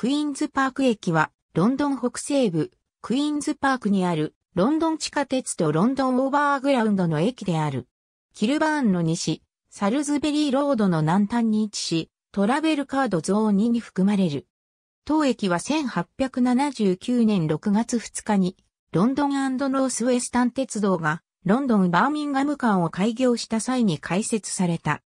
クイーンズパーク駅は、ロンドン北西部、クイーンズパークにある、ロンドン地下鉄とロンドンオーバーグラウンドの駅である。キルバーンの西、サルズベリーロードの南端に位置し、トラベルカードゾーン2に含まれる。当駅は1879年6月2日に、ロンドンノースウェスタン鉄道が、ロンドン・バーミンガム間を開業した際に開設された。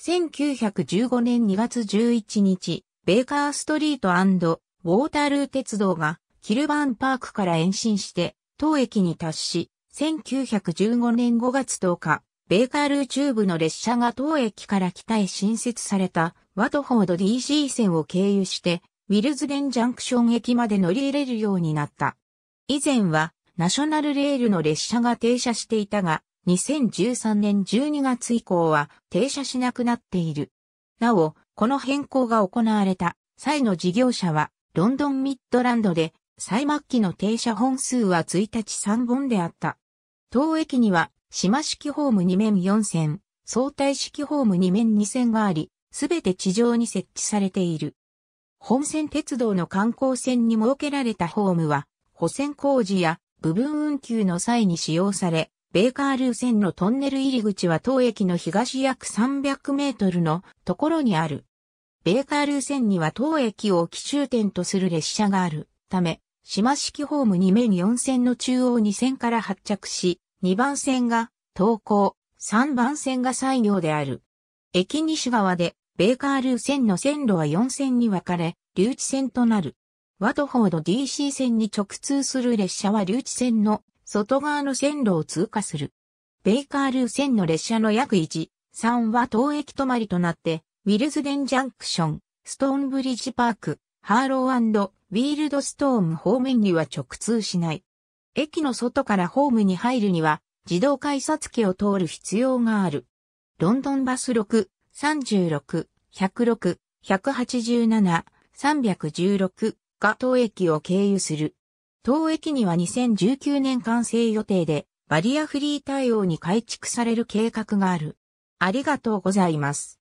1915年2月11日、ベーカーストリートウォータールー鉄道がキルバーンパークから延伸して当駅に達し、1915年5月10日、ベーカールー中部の列車が当駅から北へ新設されたワトフォード DC 線を経由して、ウィルズデンジャンクション駅まで乗り入れるようになった。以前はナショナルレールの列車が停車していたが、2013年12月以降は停車しなくなっている。なお、この変更が行われた際の事業者は、ロンドンミッドランドで、最末期の停車本数は1日3本であった。当駅には、島式ホーム2面4線、相対式ホーム2面2線があり、すべて地上に設置されている。本線鉄道の観光線に設けられたホームは、補線工事や部分運休の際に使用され、ベーカールー線のトンネル入り口は当駅の東約300メートルのところにある。ベーカールー線には当駅を奇終点とする列車があるため、島式ホーム2面4線の中央2線から発着し、2番線が東港、3番線が西行である。駅西側で、ベーカールー線の線路は4線に分かれ、留置線となる。ワトフォード DC 線に直通する列車は留置線の外側の線路を通過する。ベイカールー線の列車の約1、3は当駅止まりとなって、ウィルズデンジャンクション、ストーンブリッジパーク、ハーローウィールドストーム方面には直通しない。駅の外からホームに入るには、自動改札機を通る必要がある。ロンドンバス6、36、106、187、316が当駅を経由する。当駅には2019年完成予定で、バリアフリー対応に改築される計画がある。ありがとうございます。